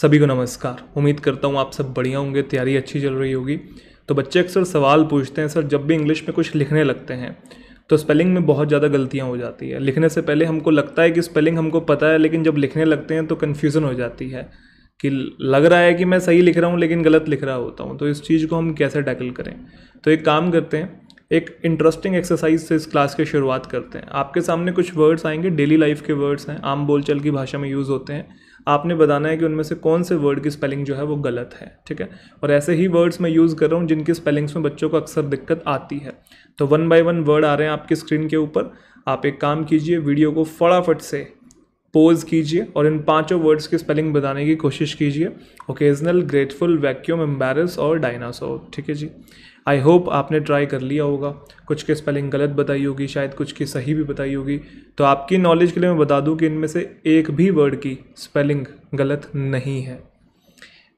सभी को नमस्कार उम्मीद करता हूँ आप सब बढ़िया होंगे तैयारी अच्छी चल रही होगी तो बच्चे अक्सर सवाल पूछते हैं सर जब भी इंग्लिश में कुछ लिखने लगते हैं तो स्पेलिंग में बहुत ज़्यादा गलतियाँ हो जाती है लिखने से पहले हमको लगता है कि स्पेलिंग हमको पता है लेकिन जब लिखने लगते हैं तो कन्फ्यूज़न हो जाती है कि लग रहा है कि मैं सही लिख रहा हूँ लेकिन गलत लिख रहा होता हूँ तो इस चीज़ को हम कैसे टैकल करें तो एक काम करते हैं एक इंटरेस्टिंग एक्सरसाइज से इस क्लास की शुरुआत करते हैं आपके सामने कुछ वर्ड्स आएंगे डेली लाइफ के वर्ड्स हैं आम बोलचाल की भाषा में यूज़ होते हैं आपने बताना है कि उनमें से कौन से वर्ड की स्पेलिंग जो है वो गलत है ठीक है और ऐसे ही वर्ड्स मैं यूज़ कर रहा हूँ जिनकी स्पेलिंग्स में बच्चों को अक्सर दिक्कत आती है तो वन बाय वन वर्ड आ रहे हैं आपकी स्क्रीन के ऊपर आप एक काम कीजिए वीडियो को फटाफट से पोज कीजिए और इन पांचों वर्ड्स की स्पेलिंग बताने की कोशिश कीजिए ओकेजनल ग्रेटफुल वैक्यूम एम्बेरस और डायनासोर ठीक है जी आई होप आपने ट्राई कर लिया होगा कुछ की स्पेलिंग गलत बताई होगी शायद कुछ की सही भी बताई होगी तो आपकी नॉलेज के लिए मैं बता दूं कि इनमें से एक भी वर्ड की स्पेलिंग गलत नहीं है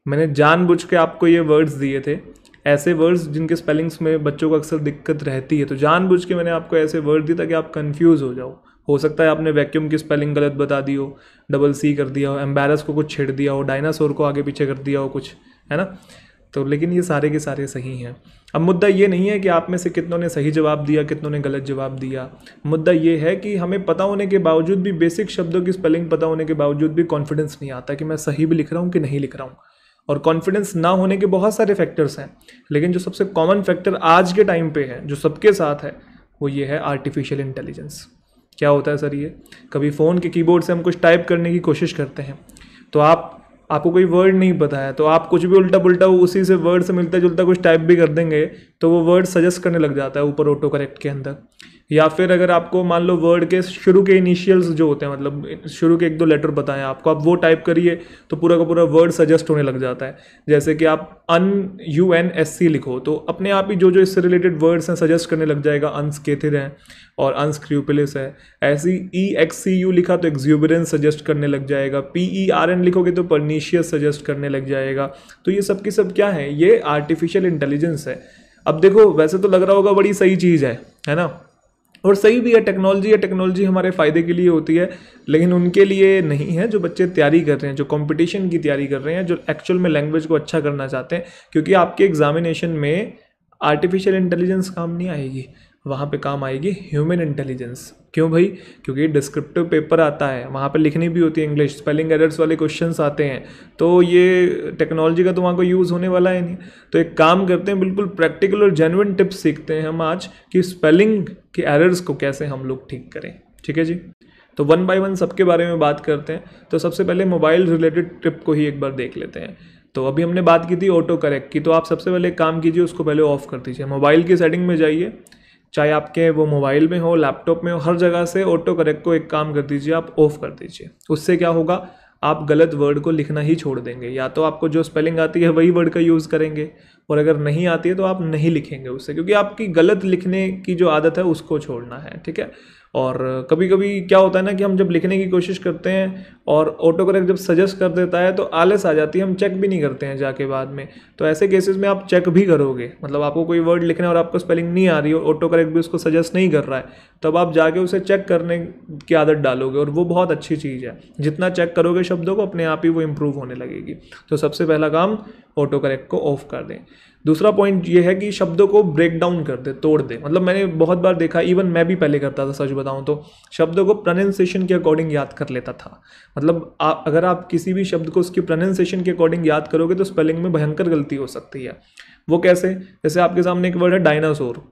मैंने जानबूझ के आपको ये वर्ड्स दिए थे ऐसे वर्ड्स जिनके स्पेलिंग्स में बच्चों को अक्सर दिक्कत रहती है तो जानबूझ के मैंने आपको ऐसे वर्ड दिए ताकि आप कन्फ्यूज़ हो जाओ हो सकता है आपने वैक्यूम की स्पेलिंग गलत बता दी हो डबल सी कर दिया हो एम्बेरस को कुछ छेड़ दिया हो डायनासोर को आगे पीछे कर दिया हो कुछ है ना तो लेकिन ये सारे के सारे सही हैं अब मुद्दा ये नहीं है कि आप में से कितनों ने सही जवाब दिया कितनों ने गलत जवाब दिया मुद्दा ये है कि हमें पता होने के बावजूद भी बेसिक शब्दों की स्पेलिंग पता होने के बावजूद भी कॉन्फिडेंस नहीं आता कि मैं सही भी लिख रहा हूँ कि नहीं लिख रहा हूँ और कॉन्फिडेंस ना होने के बहुत सारे फैक्टर्स हैं लेकिन जो सबसे कॉमन फैक्टर आज के टाइम पे है जो सबके साथ है वो ये है आर्टिफिशियल इंटेलिजेंस क्या होता है सर ये कभी फ़ोन के कीबोर्ड से हम कुछ टाइप करने की कोशिश करते हैं तो आप आपको कोई वर्ड नहीं पता है तो आप कुछ भी उल्टा पुल्टा उसी से वर्ड से मिलता जुलता कुछ टाइप भी कर देंगे तो वो वर्ड सजेस्ट करने लग जाता है ऊपर ऑटो करेक्ट के अंदर या फिर अगर आपको मान लो वर्ड के शुरू के इनिशियल्स जो होते हैं मतलब शुरू के एक दो लेटर बताएं आपको आप वो टाइप करिए तो पूरा का पूरा वर्ड सजेस्ट होने लग जाता है जैसे कि आप un U N S C लिखो तो अपने आप ही जो जो इससे रिलेटेड वर्ड्स हैं सजेस्ट करने लग जाएगा अनस्केथिड हैं और अनस्क्रूपिलिस है ऐसी ई एक्स सी यू लिखा तो एक्ज्यूबरेंस सजेस्ट करने लग जाएगा पी ई आर एन लिखोगे तो परनीशियस सजेस्ट करने लग जाएगा तो ये सब की सब क्या है ये आर्टिफिशियल इंटेलिजेंस है अब देखो वैसे तो लग रहा होगा बड़ी सही चीज़ है है ना और सही भी है टेक्नोलॉजी है टेक्नोलॉजी हमारे फ़ायदे के लिए होती है लेकिन उनके लिए नहीं है जो बच्चे तैयारी कर रहे हैं जो कंपटीशन की तैयारी कर रहे हैं जो एक्चुअल में लैंग्वेज को अच्छा करना चाहते हैं क्योंकि आपके एग्जामिनेशन में आर्टिफिशियल इंटेलिजेंस काम नहीं आएगी वहाँ पे काम आएगी ह्यूमन इंटेलिजेंस क्यों भाई क्योंकि डिस्क्रिप्टिव पेपर आता है वहाँ पे लिखनी भी होती है इंग्लिश स्पेलिंग एरर्स वाले क्वेश्चंस आते हैं तो ये टेक्नोलॉजी का तो वहाँ को यूज़ होने वाला है नहीं तो एक काम करते हैं बिल्कुल प्रैक्टिकल और जेनविन टिप्स सीखते हैं हम आज कि स्पेलिंग के एरर्स को कैसे हम लोग ठीक करें ठीक है जी तो वन बाय वन सबके बारे में बात करते हैं तो सबसे पहले मोबाइल रिलेटेड टिप को ही एक बार देख लेते हैं तो अभी हमने बात की थी ऑटो करेक्ट की तो आप सबसे पहले काम कीजिए उसको पहले ऑफ कर दीजिए मोबाइल की सेटिंग में जाइए चाहे आपके वो मोबाइल में हो लैपटॉप में हो हर जगह से ऑटो करेक्ट को एक काम कर दीजिए आप ऑफ कर दीजिए उससे क्या होगा आप गलत वर्ड को लिखना ही छोड़ देंगे या तो आपको जो स्पेलिंग आती है वही वर्ड का यूज़ करेंगे और अगर नहीं आती है तो आप नहीं लिखेंगे उससे क्योंकि आपकी गलत लिखने की जो आदत है उसको छोड़ना है ठीक है और कभी कभी क्या होता है ना कि हम जब लिखने की कोशिश करते हैं और ऑटो करेक्ट जब सजेस्ट कर देता है तो आलस आ जाती है हम चेक भी नहीं करते हैं जाके बाद में तो ऐसे केसेस में आप चेक भी करोगे मतलब आपको कोई वर्ड लिखना और आपको स्पेलिंग नहीं आ रही और ऑटो करेक्ट भी उसको सजेस्ट नहीं कर रहा है तब आप जाके उसे चेक करने की आदत डालोगे और वो बहुत अच्छी चीज़ है जितना चेक करोगे शब्दों को अपने आप ही वो इम्प्रूव होने लगेगी तो सबसे पहला काम ऑटो करेक्ट को ऑफ कर दें दूसरा पॉइंट ये है कि शब्दों को ब्रेक डाउन कर दे तोड़ दे मतलब मैंने बहुत बार देखा इवन मैं भी पहले करता था सच बताऊँ तो शब्दों को प्रोनाउंसिएशन के अकॉर्डिंग याद कर लेता था मतलब आ, अगर आप किसी भी शब्द को उसकी प्रोनाउंसिएशन के अकॉर्डिंग याद करोगे तो स्पेलिंग में भयंकर गलती हो सकती है वो कैसे जैसे आपके सामने एक वर्ड है डायनासोर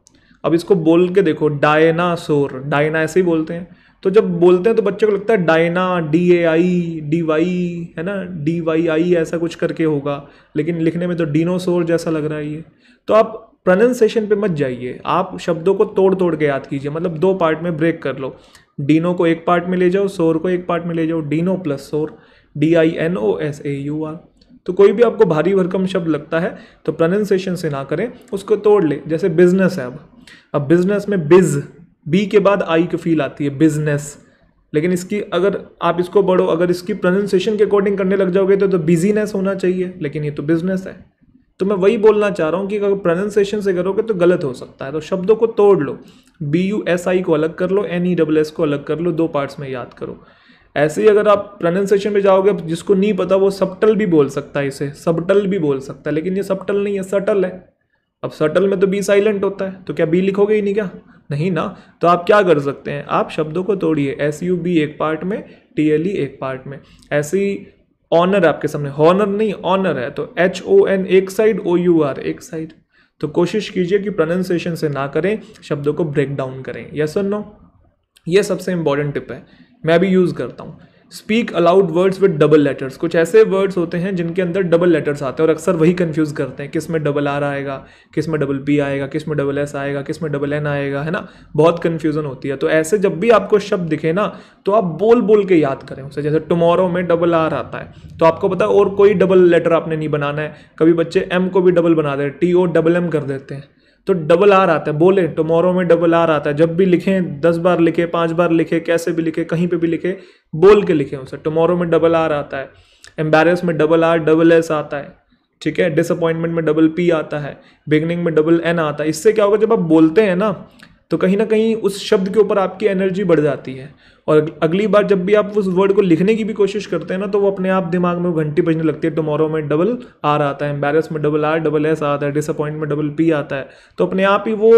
अब इसको बोल के देखो डायनासोर डायना ऐसे ही बोलते हैं तो जब बोलते हैं तो बच्चे को लगता है Diana D A I D Y है ना डी वाई आई ऐसा कुछ करके होगा लेकिन लिखने में तो डिनोसोर जैसा लग रहा है ये तो आप प्रोनंसिएशन पे मत जाइए आप शब्दों को तोड़ तोड़ के याद कीजिए मतलब दो पार्ट में ब्रेक कर लो डीनो को एक पार्ट में ले जाओ सोर को एक पार्ट में ले जाओ dino plus saur D I N O S A U R तो कोई भी आपको भारी भरकम शब्द लगता है तो प्रोनंसिएशन से ना करें उसको तोड़ ले जैसे बिजनेस है अब अब बिजनेस में बिज़ बी के बाद आई की फील आती है बिजनेस लेकिन इसकी अगर आप इसको बढ़ो अगर इसकी प्रोनाउंसिएशन के अकॉर्डिंग करने लग जाओगे तो तो बिजीनेस होना चाहिए लेकिन ये तो बिजनेस है तो मैं वही बोलना चाह रहा हूँ कि अगर प्रोनाउंसिएशन से करोगे तो गलत हो सकता है तो शब्दों को तोड़ लो बी यू एस आई को अलग कर लो एन ई डब्ल एस को अलग कर लो दो पार्ट्स में याद करो ऐसे ही अगर आप प्रोनाउंसिएशन में जाओगे जिसको नहीं पता वो सबटल भी बोल सकता है इसे सबटल भी बोल सकता है लेकिन ये सबटल नहीं है सटल है अब सटल में तो बी साइलेंट होता है तो क्या बी लिखोगे ही नहीं क्या नहीं ना तो आप क्या कर सकते हैं आप शब्दों को तोड़िए एस यू बी एक पार्ट में टी एल ई एक पार्ट में ऐसी ऑनर आपके सामने हॉनर नहीं ऑनर है तो एच ओ एन एक साइड ओ यू आर एक साइड तो कोशिश कीजिए कि प्रोनाउंसिएशन से ना करें शब्दों को ब्रेक डाउन करें यस और नो ये सबसे इंपॉर्टेंट टिप है मैं भी यूज़ करता हूँ speak aloud words with double letters कुछ ऐसे वर्ड्स होते हैं जिनके अंदर डबल लेटर्स आते हैं और अक्सर वही कन्फ्यूज़ करते हैं किस में डबल आर आएगा किस में डबल पी आएगा किस में डबल एस आएगा किस में डबल एन आएगा है ना बहुत कन्फ्यूजन होती है तो ऐसे जब भी आपको शब्द दिखे ना तो आप बोल बोल के याद करें उसे जैसे टमोरो में डबल आर आता है तो आपको पता है और कोई डबल लेटर आपने नहीं बनाना है कभी बच्चे एम को भी डबल बना दे टी ओ डबल एम कर देते हैं तो डबल आर आता है बोले टमोरो में डबल आर आता है जब भी लिखें दस बार लिखें पाँच बार लिखें कैसे भी लिखें कहीं पे भी लिखें बोल के लिखें उसे टमोरो में डबल आर आता है एम्बेरस में डबल आर डबल एस आता है ठीक है डिसअपॉइंटमेंट में डबल पी आता है बिगनिंग में डबल एन आता है इससे क्या होगा जब आप बोलते हैं ना तो कहीं ना कहीं उस शब्द के ऊपर आपकी एनर्जी बढ़ जाती है और अगली बार जब भी आप उस वर्ड को लिखने की भी कोशिश करते हैं ना तो वो अपने आप दिमाग में घंटी बजने लगती है टुमारो में डबल आर आता है एम्बेरस में डबल आर डबल एस आता है डिसअपॉइंट में डबल पी आता है तो अपने आप ही वो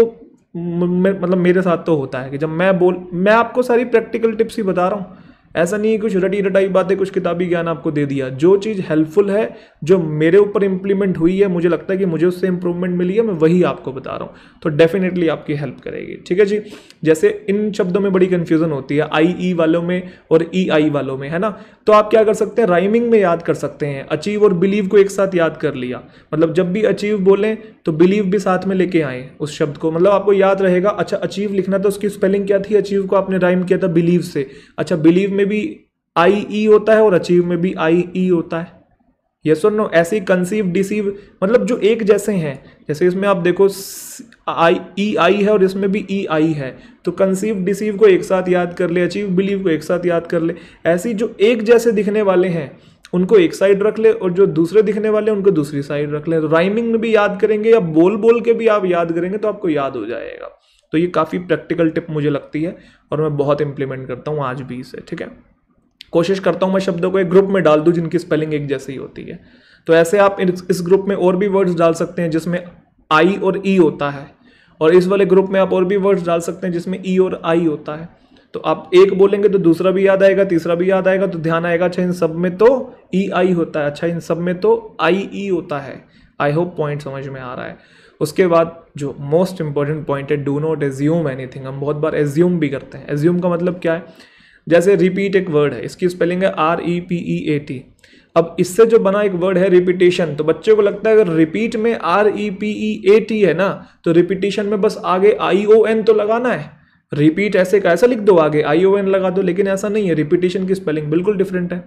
मतलब मेरे साथ तो होता है कि जब मैं बोल मैं आपको सारी प्रैक्टिकल टिप्स ही बता रहा हूँ ऐसा नहीं है कुछ रटी रटाई बातें कुछ किताबी ज्ञान आपको दे दिया जो चीज़ हेल्पफुल है जो मेरे ऊपर इंप्लीमेंट हुई है मुझे लगता है कि मुझे उससे इंप्रूवमेंट मिली है मैं वही आपको बता रहा हूँ तो डेफिनेटली आपकी हेल्प करेगी ठीक है जी जैसे इन शब्दों में बड़ी कन्फ्यूज़न होती है आई ई e वालों में और ई e, आई वालों में है ना तो आप क्या कर सकते हैं राइमिंग में याद कर सकते हैं अचीव और बिलीव को एक साथ याद कर लिया मतलब जब भी अचीव बोलें तो बिलीव भी साथ में लेके आए उस शब्द को मतलब आपको याद रहेगा अच्छा अचीव लिखना था उसकी स्पेलिंग क्या थी अचीव को आपने राइम किया था बिलीव से अच्छा बिलीव में भी आई ई e होता है और अचीव में भी आई ई e होता है ये सुन नो ऐसे कंसीव डिसीव मतलब जो एक जैसे हैं जैसे इसमें आप देखो आई ई आई है और इसमें भी ई e आई है तो कंसीव डिसीव को एक साथ याद कर ले अचीव बिलीव को एक साथ याद कर ले ऐसी जो एक जैसे दिखने वाले हैं उनको एक साइड रख ले और जो दूसरे दिखने वाले हैं उनको दूसरी साइड रख ले तो राइमिंग में भी याद करेंगे या बोल बोल के भी आप याद करेंगे तो आपको याद हो जाएगा तो ये काफ़ी प्रैक्टिकल टिप मुझे लगती है और मैं बहुत इंप्लीमेंट करता हूँ आज भी इसे ठीक है कोशिश करता हूँ मैं शब्दों को एक ग्रुप में डाल दूँ जिनकी स्पेलिंग एक जैसी होती है तो ऐसे आप इस ग्रुप में और भी वर्ड्स डाल सकते हैं जिसमें आई और ई e होता है और इस वाले ग्रुप में आप और भी वर्ड्स डाल सकते हैं जिसमें ई e और आई होता है तो आप एक बोलेंगे तो दूसरा भी याद आएगा तीसरा भी याद आएगा तो ध्यान आएगा अच्छा इन सब में तो ई e आई होता है अच्छा इन सब में तो आई ई होता है आई होप पॉइंट समझ में आ रहा है उसके बाद जो मोस्ट इंपॉर्टेंट पॉइंट है डू नॉट एज्यूम एनीथिंग हम बहुत बार एज्यूम भी करते हैं एज्यूम का मतलब क्या है जैसे रिपीट एक वर्ड है इसकी स्पेलिंग है R E P E A T अब इससे जो बना एक वर्ड है रिपीटेशन तो बच्चे को लगता है अगर रिपीट में R E P E A T है ना तो रिपीटेशन में बस आगे आई ओ एन तो लगाना है रिपीट ऐसे का ऐसा लिख दो आगे आई ओ एन लगा दो लेकिन ऐसा नहीं है रिपीटेशन की स्पेलिंग बिल्कुल डिफरेंट है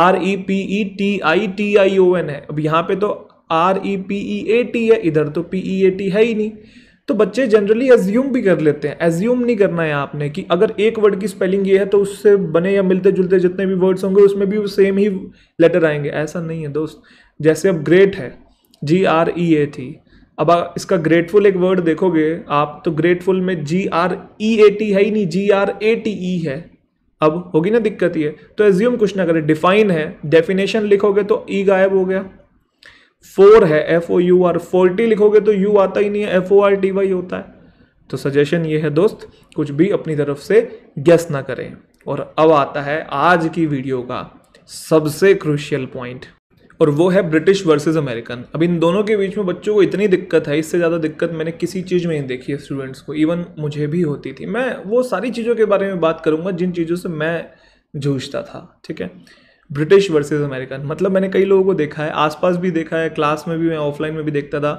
R E P E T I T I O N है अब यहाँ पे तो R E P E A T है इधर तो पी ई ए टी है ही नहीं तो बच्चे जनरली एज्यूम भी कर लेते हैं एज्यूम नहीं करना है आपने कि अगर एक वर्ड की स्पेलिंग ये है तो उससे बने या मिलते जुलते जितने भी वर्ड्स होंगे उसमें भी सेम ही लेटर आएंगे ऐसा नहीं है दोस्त जैसे अब ग्रेट है जी आर ई ए थी अब इसका ग्रेटफुल एक वर्ड देखोगे आप तो ग्रेटफुल में जी आर ई ए टी है ही नहीं जी आर ए टी ई है अब होगी ना दिक्कत ये तो एज्यूम कुछ ना करें डिफाइन है डेफिनेशन लिखोगे तो ई e गायब हो गया फोर है F O U R forty लिखोगे तो यू आता ही नहीं है F O R T Y होता है तो सजेशन ये है दोस्त कुछ भी अपनी तरफ से गेस ना करें और अब आता है आज की वीडियो का सबसे क्रूशियल पॉइंट और वो है ब्रिटिश वर्सेस अमेरिकन अब इन दोनों के बीच में बच्चों को इतनी दिक्कत है इससे ज़्यादा दिक्कत मैंने किसी चीज़ में नहीं देखी है स्टूडेंट्स को इवन मुझे भी होती थी मैं वो सारी चीज़ों के बारे में बात करूँगा जिन चीज़ों से मैं जूझता था ठीक है ब्रिटिश वर्सेस अमेरिकन मतलब मैंने कई लोगों को देखा है आसपास भी देखा है क्लास में भी मैं ऑफलाइन में भी देखता था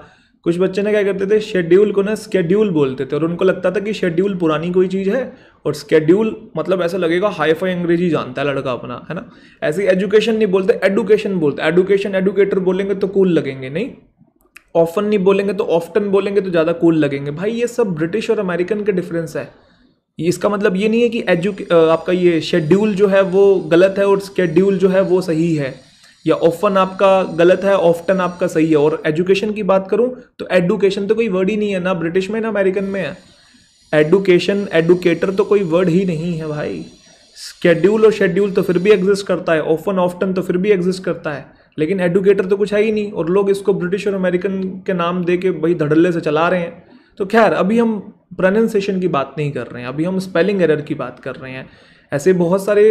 कुछ बच्चे ना क्या करते थे शेड्यूल को ना स्केड्यूल बोलते थे और उनको लगता था कि शेड्यूल पुरानी कोई चीज़ है और स्केड्यूल मतलब ऐसा लगेगा हाई फाई अंग्रेजी जानता है लड़का अपना है ना ऐसे एजुकेशन नहीं बोलते एडुकेशन बोलते एडुकेशन एडुकेटर बोलेंगे तो कूल लगेंगे नहीं ऑफन नहीं बोलेंगे तो ऑफ्टन बोलेंगे तो ज़्यादा कूल लगेंगे भाई ये सब ब्रिटिश और अमेरिकन के डिफरेंस है इसका मतलब ये नहीं है कि एजु आपका ये शेड्यूल जो है वो गलत है और स्केड्यूल जो है वो सही है या ऑफन आपका गलत है ऑफ्टन आपका सही है और एजुकेशन की बात करूँ तो एडुकेशन तो कोई वर्ड ही नहीं है ना ब्रिटिश में ना अमेरिकन में है एडुकेशन एडुकेटर तो कोई वर्ड ही नहीं है भाई स्केड्यूल और शेड्यूल तो फिर भी एग्जिस्ट करता है ऑफन ऑफ्टन तो फिर भी एग्जिस्ट करता है लेकिन एडुकेटर तो कुछ है ही नहीं और लोग इसको ब्रिटिश और अमेरिकन के नाम दे के भाई धड़ल्ले से चला रहे हैं तो खैर अभी हम प्रोनाउंसिएशन की बात नहीं कर रहे हैं अभी हम स्पेलिंग एरर की बात कर रहे हैं ऐसे बहुत सारे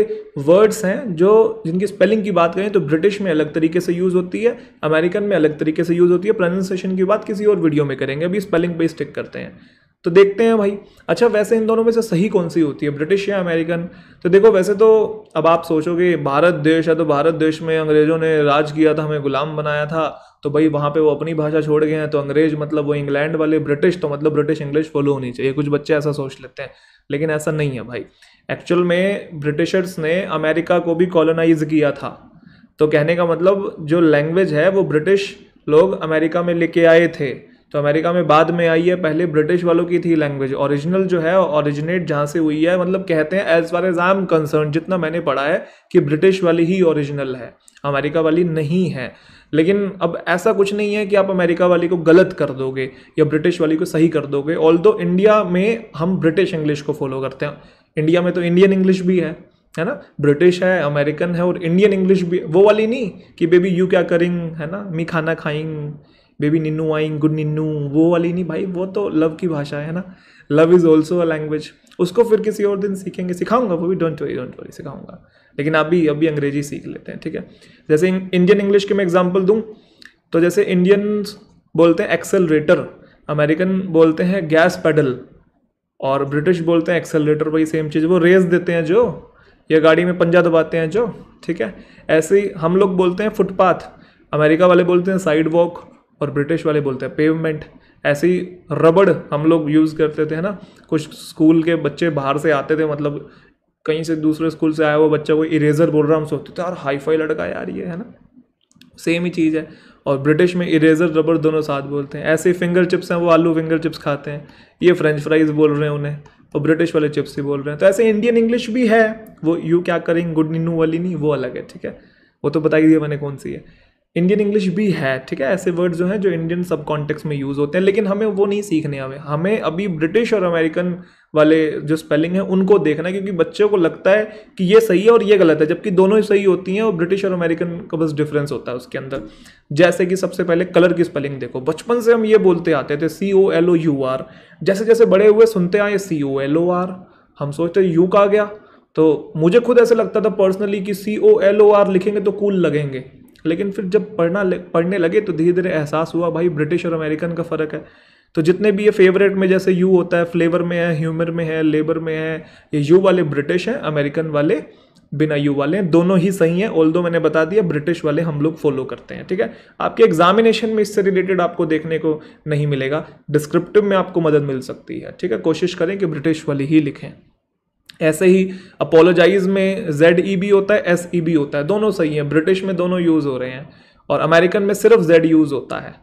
वर्ड्स हैं जो जिनकी स्पेलिंग की बात करें तो ब्रिटिश में अलग तरीके से यूज़ होती है अमेरिकन में अलग तरीके से यूज़ होती है प्रोनाउंसिएशन की बात किसी और वीडियो में करेंगे अभी स्पेलिंग पे स्टिक करते हैं तो देखते हैं भाई अच्छा वैसे इन दोनों में से सही कौन सी होती है ब्रिटिश या अमेरिकन तो देखो वैसे तो अब आप सोचोगे भारत देश है तो भारत देश में अंग्रेजों ने राज किया था हमें गुलाम बनाया था तो भाई वहाँ पे वो अपनी भाषा छोड़ गए हैं तो अंग्रेज मतलब वो इंग्लैंड वाले ब्रिटिश तो मतलब ब्रिटिश इंग्लिश फॉलो होनी चाहिए कुछ बच्चे ऐसा सोच लेते हैं लेकिन ऐसा नहीं है भाई एक्चुअल में ब्रिटिशर्स ने अमेरिका को भी कॉलोनाइज किया था तो कहने का मतलब जो लैंग्वेज है वो ब्रिटिश लोग अमेरिका में लेके आए थे तो अमेरिका में बाद में आई है पहले ब्रिटिश वालों की थी लैंग्वेज ओरिजिनल जो है ओरिजिनेट जहाँ से हुई है मतलब कहते हैं as far as I am concern जितना मैंने पढ़ा है कि ब्रिटिश वाली ही ओरिजिनल है अमेरिका वाली नहीं है लेकिन अब ऐसा कुछ नहीं है कि आप अमेरिका वाली को गलत कर दोगे या ब्रिटिश वाली को सही कर दोगे ऑल इंडिया में हम ब्रिटिश इंग्लिश को फॉलो करते हैं इंडिया में तो इंडियन इंग्लिश भी है है ना ब्रिटिश है अमेरिकन है और इंडियन इंग्लिश भी वो वाली नहीं कि बेबी यू क्या करेंगे है ना मी खाना खाएंगे बेबी निन्नू आइंग गुड निन्नू वो वाली नहीं भाई वो तो लव की भाषा है ना love is also a language उसको फिर किसी और दिन सीखेंगे सिखाऊंगा वो भी डोंट वरी डोंट वरी सिखाऊंगा लेकिन अभी अभी अंग्रेजी सीख लेते हैं ठीक है जैसे इंडियन इंग्लिश के मैं एग्जाम्पल दूँ तो जैसे इंडियन बोलते हैं एक्सेलरेटर अमेरिकन बोलते हैं गैस पेडल और ब्रिटिश बोलते हैं एक्सेलरेटर वही सेम चीज़ वो रेस देते हैं जो या गाड़ी में पंजा दबाते हैं जो ठीक है ऐसे ही हम लोग बोलते हैं फुटपाथ अमेरिका वाले बोलते हैं साइड वॉक और ब्रिटिश वाले बोलते हैं पेवमेंट ऐसी रबड़ हम लोग यूज़ करते थे ना कुछ स्कूल के बच्चे बाहर से आते थे मतलब कहीं से दूसरे स्कूल से आया हुआ बच्चा कोई इरेजर बोल रहा हम सोचते थे यार हाई फाई लड़का यार ये है ना सेम ही चीज़ है और ब्रिटिश में इरेजर रबड़ दोनों साथ बोलते हैं ऐसे फिंगर चिप्स हैं वो आलू फिंगर चिप्स खाते हैं ये फ्रेंच फ्राइज बोल रहे हैं उन्हें और ब्रिटिश वाले चिप्स ही बोल रहे हैं तो ऐसे इंडियन इंग्लिश भी है वो यू क्या करेंगे गुड नीनू वाली नहीं वो अलग है ठीक है वो तो बताई दिया मैंने कौन सी है इंडियन इंग्लिश भी है ठीक है ऐसे वर्ड जो हैं जो इंडियन सब कॉन्टेक्स में यूज़ होते हैं लेकिन हमें वो नहीं सीखने हमें हमें अभी ब्रिटिश और अमेरिकन वाले जो स्पेलिंग है उनको देखना है क्योंकि बच्चों को लगता है कि ये सही है और ये गलत है जबकि दोनों ही सही होती हैं और ब्रिटिश और अमेरिकन का बस डिफरेंस होता है उसके अंदर जैसे कि सबसे पहले कलर की स्पेलिंग देखो बचपन से हम ये बोलते आते थे C O L O U R जैसे जैसे बड़े हुए सुनते आए सी ओ एल ओ आर हम सोचते यू का गया तो मुझे खुद ऐसे लगता था पर्सनली कि सी ओ एल ओ आर लिखेंगे तो कूल लगेंगे लेकिन फिर जब पढ़ना पढ़ने लगे तो धीरे धीरे एहसास हुआ भाई ब्रिटिश और अमेरिकन का फ़र्क है तो जितने भी ये फेवरेट में जैसे यू होता है फ्लेवर में है ह्यूमर में है लेबर में है ये यू वाले ब्रिटिश हैं अमेरिकन वाले बिना यू वाले हैं दोनों ही सही हैं ऑल दो मैंने बता दिया ब्रिटिश वाले हम लोग फॉलो करते हैं ठीक है आपके एग्जामिनेशन में इससे रिलेटेड आपको देखने को नहीं मिलेगा डिस्क्रिप्टिव में आपको मदद मिल सकती है ठीक है कोशिश करें कि ब्रिटिश वाले ही लिखें ऐसे ही अपोलोजाइज में जेड ई बी होता है एस ई बी होता है दोनों सही है ब्रिटिश में दोनों यूज़ हो रहे हैं और अमेरिकन में सिर्फ जेड यूज़ होता है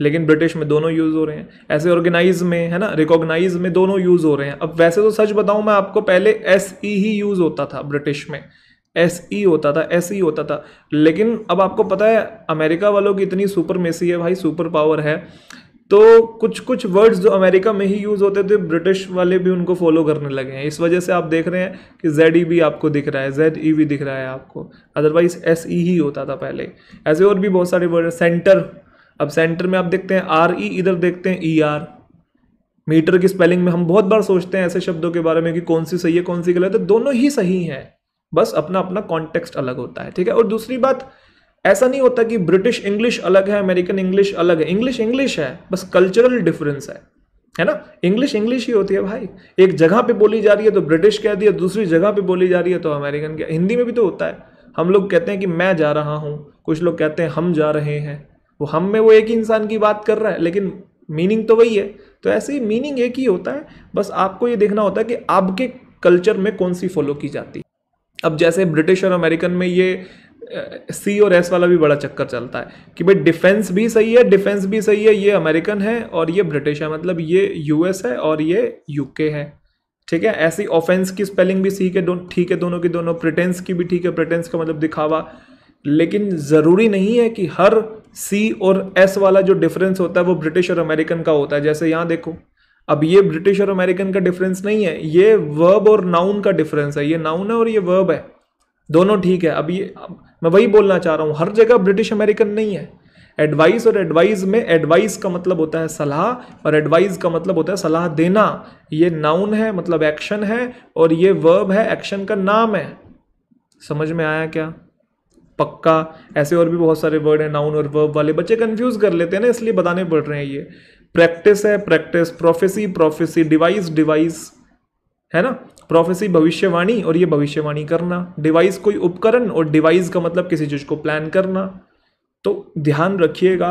लेकिन ब्रिटिश में दोनों यूज़ हो रहे हैं ऐसे ऑर्गेनाइज में है ना रिकॉग्नाइज में दोनों यूज़ हो रहे हैं अब वैसे तो सच बताऊं मैं आपको पहले एस ई e ही यूज़ होता था ब्रिटिश में एस ई e होता था एस ई e होता था लेकिन अब आपको पता है अमेरिका वालों की इतनी सुपर मेसी है भाई सुपर पावर है तो कुछ कुछ वर्ड्स जो अमेरिका में ही यूज़ होते थे ब्रिटिश वाले भी उनको फॉलो करने लगे हैं इस वजह से आप देख रहे हैं कि जेड ई e भी आपको दिख रहा है जेड ई e भी दिख रहा है आपको अदरवाइज एस ई ही होता था पहले ऐसे और भी बहुत सारे वर्ड सेंटर अब सेंटर में आप देखते हैं आर ई e, इधर देखते हैं ई आर मीटर की स्पेलिंग में हम बहुत बार सोचते हैं ऐसे शब्दों के बारे में कि कौन सी सही है कौन सी गलत है तो दोनों ही सही हैं बस अपना अपना कॉन्टेक्स्ट अलग होता है ठीक है और दूसरी बात ऐसा नहीं होता कि ब्रिटिश इंग्लिश अलग है अमेरिकन इंग्लिश अलग है इंग्लिश इंग्लिश है बस कल्चरल डिफरेंस है है ना इंग्लिश इंग्लिश ही होती है भाई एक जगह पे बोली जा रही है तो ब्रिटिश कह दिया दूसरी जगह पे बोली जा रही है तो अमेरिकन क्या हिंदी में भी तो होता है हम लोग कहते हैं कि मैं जा रहा हूँ कुछ लोग कहते हैं हम जा रहे हैं वो हम में वो एक ही इंसान की बात कर रहा है लेकिन मीनिंग तो वही है तो ऐसे ही मीनिंग एक ही होता है बस आपको ये देखना होता है कि आपके कल्चर में कौन सी फॉलो की जाती है अब जैसे ब्रिटिश और अमेरिकन में ये सी और एस वाला भी बड़ा चक्कर चलता है कि भाई डिफेंस भी सही है डिफेंस भी सही है ये अमेरिकन है और ये ब्रिटिश है मतलब ये यूएस है और ये यूके है ठीक है ऐसी ऑफेंस की स्पेलिंग भी सीख है ठीक है दोनों की दोनों प्रिटेंस की भी ठीक है प्रिटेंस का मतलब दिखावा लेकिन ज़रूरी नहीं है कि हर सी और एस वाला जो डिफरेंस होता है वो ब्रिटिश और अमेरिकन का होता है जैसे यहाँ देखो अब ये ब्रिटिश और अमेरिकन का डिफरेंस नहीं है ये वर्ब और नाउन का डिफरेंस है ये नाउन है और ये वर्ब है दोनों ठीक है अब ये अब मैं वही बोलना चाह रहा हूँ हर जगह ब्रिटिश अमेरिकन नहीं है एडवाइस और एडवाइस में एडवाइस का मतलब होता है सलाह और एडवाइस का मतलब होता है सलाह देना ये नाउन है मतलब एक्शन है और ये वर्ब है एक्शन का नाम है समझ में आया क्या पक्का ऐसे और भी बहुत सारे वर्ड हैं नाउन और वर्ब वाले बच्चे कंफ्यूज कर लेते हैं ना इसलिए बताने पड़ रहे हैं ये प्रैक्टिस है practise prophecy prophesy device devise है ना प्रोफेसी भविष्यवाणी और ये भविष्यवाणी करना डिवाइस कोई उपकरण और डिवाइस का मतलब किसी चीज़ को प्लान करना तो ध्यान रखिएगा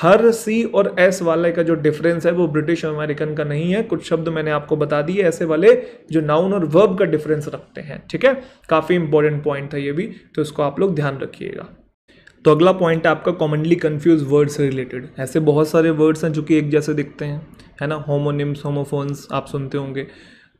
हर सी और एस वाले का जो डिफरेंस है वो ब्रिटिश और अमेरिकन का नहीं है कुछ शब्द मैंने आपको बता दिए ऐसे वाले जो नाउन और वर्ब का डिफरेंस रखते हैं ठीक है काफ़ी इंपॉर्टेंट पॉइंट था ये भी तो इसको आप लोग ध्यान रखिएगा तो अगला पॉइंट है आपका कॉमनली कन्फ्यूज वर्ड्स से रिलेटेड ऐसे बहुत सारे वर्ड्स हैं जो कि एक जैसे दिखते हैं है ना होमोनिम्स होमोफोन्स आप सुनते होंगे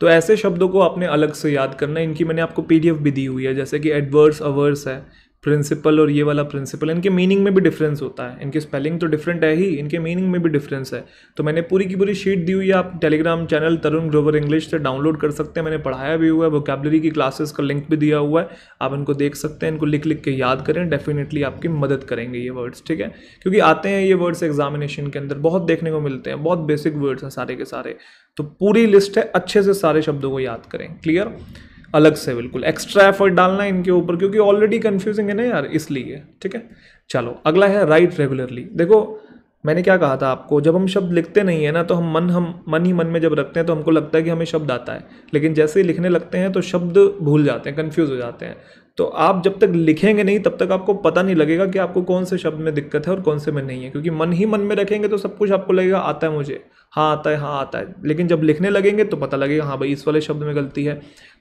तो ऐसे शब्दों को आपने अलग से याद करना इनकी मैंने आपको पीडीएफ भी दी हुई है जैसे कि एडवर्स अवर्स है प्रिंसिपल और ये वाला प्रिंसिपल इनके मीनिंग में भी डिफरेंस होता है इनकी स्पेलिंग तो डिफरेंट है ही इनके मीनिंग में भी डिफरेंस है तो मैंने पूरी की पूरी शीट दी हुई है आप Telegram channel Tarun Grover English से डाउनलोड कर सकते हैं मैंने पढ़ाया भी हुआ है वोकेबलरी की क्लासेस का लिंक भी दिया हुआ है आप इनको देख सकते हैं इनको लिख लिख के याद करें डेफिनेटली आपकी मदद करेंगे ये वर्ड्स ठीक है क्योंकि आते हैं ये वर्ड्स एग्जामिनेशन के अंदर बहुत देखने को मिलते हैं बहुत बेसिक वर्ड्स हैं सारे के सारे तो पूरी लिस्ट है अच्छे से सारे शब्दों को याद करें क्लियर अलग से बिल्कुल एक्स्ट्रा एफर्ट डालना है इनके ऊपर क्योंकि ऑलरेडी कन्फ्यूजिंग है ना यार इसलिए ठीक है चलो अगला है राइट रेगुलरली देखो मैंने क्या कहा था आपको जब हम शब्द लिखते नहीं है ना तो हम मन हम मन ही मन में जब रखते हैं तो हमको लगता है कि हमें शब्द आता है लेकिन जैसे ही लिखने लगते हैं तो शब्द भूल जाते हैं कन्फ्यूज़ हो जाते हैं तो आप जब तक लिखेंगे नहीं तब तक आपको पता नहीं लगेगा कि आपको कौन से शब्द में दिक्कत है और कौन से में नहीं है क्योंकि मन ही मन में रखेंगे तो सब कुछ आपको लगेगा आता है मुझे हाँ आता है हाँ आता है लेकिन जब लिखने लगेंगे तो पता लगेगा हाँ भाई इस वाले शब्द में गलती है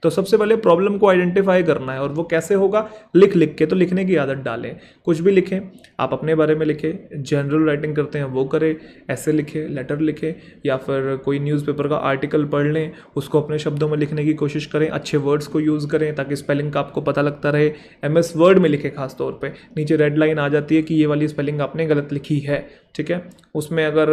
तो सबसे पहले प्रॉब्लम को आइडेंटिफाई करना है और वो कैसे होगा लिख लिख के तो लिखने की आदत डालें कुछ भी लिखें आप अपने बारे में लिखें जनरल राइटिंग करते हैं वो करें ऐसे लिखें लेटर लिखें या फिर कोई न्यूज़पेपर का आर्टिकल पढ़ लें उसको अपने शब्दों में लिखने की कोशिश करें अच्छे वर्ड्स को यूज़ करें ताकि स्पेलिंग का आपको पता लगता रहे एम वर्ड में लिखें खासतौर पर नीचे रेड लाइन आ जाती है कि ये वाली स्पेलिंग आपने गलत लिखी है ठीक है उसमें अगर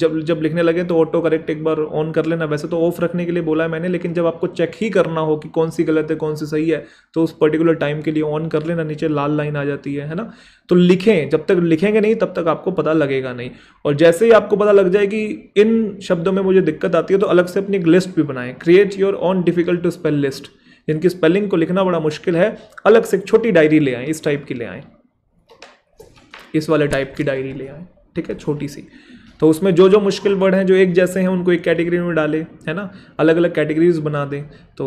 जब जब लिखने लगे तो ऑटो करेक्ट एक बार ऑन कर लेना वैसे तो ऑफ रखने के लिए बोला है मैंने लेकिन जब आपको चेक ही करना हो कि कौन सी गलत है कौन सी सही है तो उस पर्टिकुलर टाइम के लिए ऑन कर लेना नीचे लाल लाइन आ जाती है है ना तो लिखें जब तक लिखेंगे नहीं तब तक आपको पता लगेगा नहीं और जैसे ही आपको पता लग जाए कि इन शब्दों में मुझे दिक्कत आती है तो अलग से अपनी एक लिस्ट भी बनाएं create your own difficult to spell list जिनकी स्पेलिंग को लिखना बड़ा मुश्किल है अलग से एक छोटी डायरी ले आएँ इस टाइप की ले आएँ इस वाले टाइप की डायरी ले आएँ ठीक है छोटी सी तो उसमें जो जो मुश्किल वर्ड हैं जो एक जैसे हैं उनको एक कैटेगरी में डाले है ना अलग अलग कैटेगरीज बना दें तो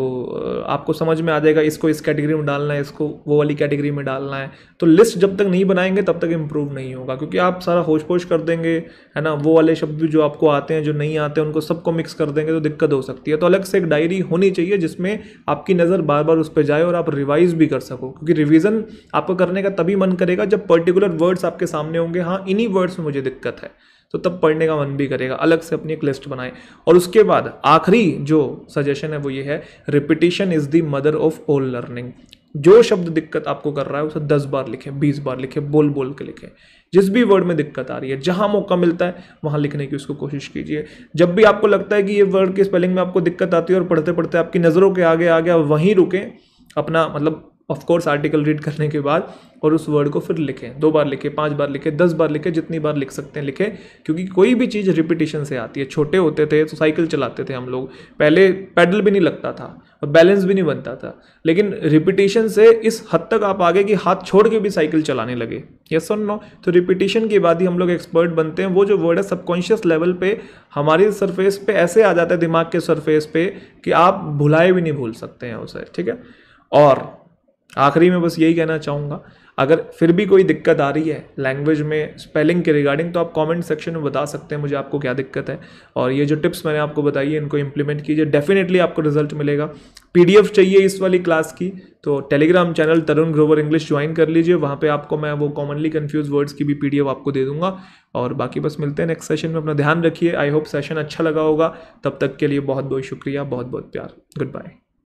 आपको समझ में आ जाएगा इसको इस कैटेगरी में डालना है इसको वो वाली कैटेगरी में डालना है तो लिस्ट जब तक नहीं बनाएंगे तब तक इम्प्रूव नहीं होगा क्योंकि आप सारा होश पोश कर देंगे है ना वो वाले शब्द जो आपको आते हैं जो नहीं आते हैं उनको सबको मिक्स कर देंगे तो दिक्कत हो सकती है तो अलग से एक डायरी होनी चाहिए जिसमें आपकी नज़र बार बार उस पर जाए और आप रिवाइज भी कर सको क्योंकि रिविज़न आपको करने का तभी मन करेगा जब पर्टिकुलर वर्ड्स आपके सामने होंगे हाँ इन्हीं वर्ड्स में मुझे दिक्कत है तो तब पढ़ने का मन भी करेगा अलग से अपनी एक लिस्ट बनाएं और उसके बाद आखिरी जो सजेशन है वो ये है repetition is the mother of all learning जो शब्द दिक्कत आपको कर रहा है उसे दस बार लिखें बीस बार लिखें बोल बोल के लिखें जिस भी वर्ड में दिक्कत आ रही है जहाँ मौका मिलता है वहाँ लिखने की उसको कोशिश कीजिए जब भी आपको लगता है कि ये वर्ड की स्पेलिंग में आपको दिक्कत आती है और पढ़ते पढ़ते आपकी नज़रों के आगे आ गया वहीं रुकें अपना मतलब ऑफ कोर्स आर्टिकल रीड करने के बाद और उस वर्ड को फिर लिखें दो बार लिखें पांच बार लिखें दस बार लिखें जितनी बार लिख सकते हैं लिखें क्योंकि कोई भी चीज़ रिपीटिशन से आती है छोटे होते थे तो साइकिल चलाते थे हम लोग पहले पैडल भी नहीं लगता था और बैलेंस भी नहीं बनता था लेकिन रिपीटिशन से इस हद तक आप आगे कि हाथ छोड़ के भी साइकिल चलाने लगे यस और नो तो रिपीटिशन के बाद ही हम लोग एक्सपर्ट बनते हैं वो जो वर्ड है सबकॉन्शियस लेवल पे हमारे सरफेस पे ऐसे आ जाता है दिमाग के सरफेस पे कि आप भुलाए भी नहीं भूल सकते हैं उसे ठीक है और आखिरी में बस यही कहना चाहूँगा अगर फिर भी कोई दिक्कत आ रही है लैंग्वेज में स्पेलिंग के रिगार्डिंग तो आप कमेंट सेक्शन में बता सकते हैं मुझे आपको क्या दिक्कत है और ये जो टिप्स मैंने आपको बताई है इनको इम्प्लीमेंट कीजिए डेफिनेटली आपको रिजल्ट मिलेगा पीडीएफ चाहिए इस वाली क्लास की तो Telegram channel Tarun Grover English join कर लीजिए वहाँ पर आपको मैं वो कॉमनली कन्फ्यूज वर्ड्स की भी पी आपको दे दूँगा और बाकी बस मिलते हैं नेक्स्ट सेशन में अपना ध्यान रखिए आई होप सेशन अच्छा लगा होगा तब तक के लिए बहुत बहुत शुक्रिया बहुत बहुत प्यार गुड बाय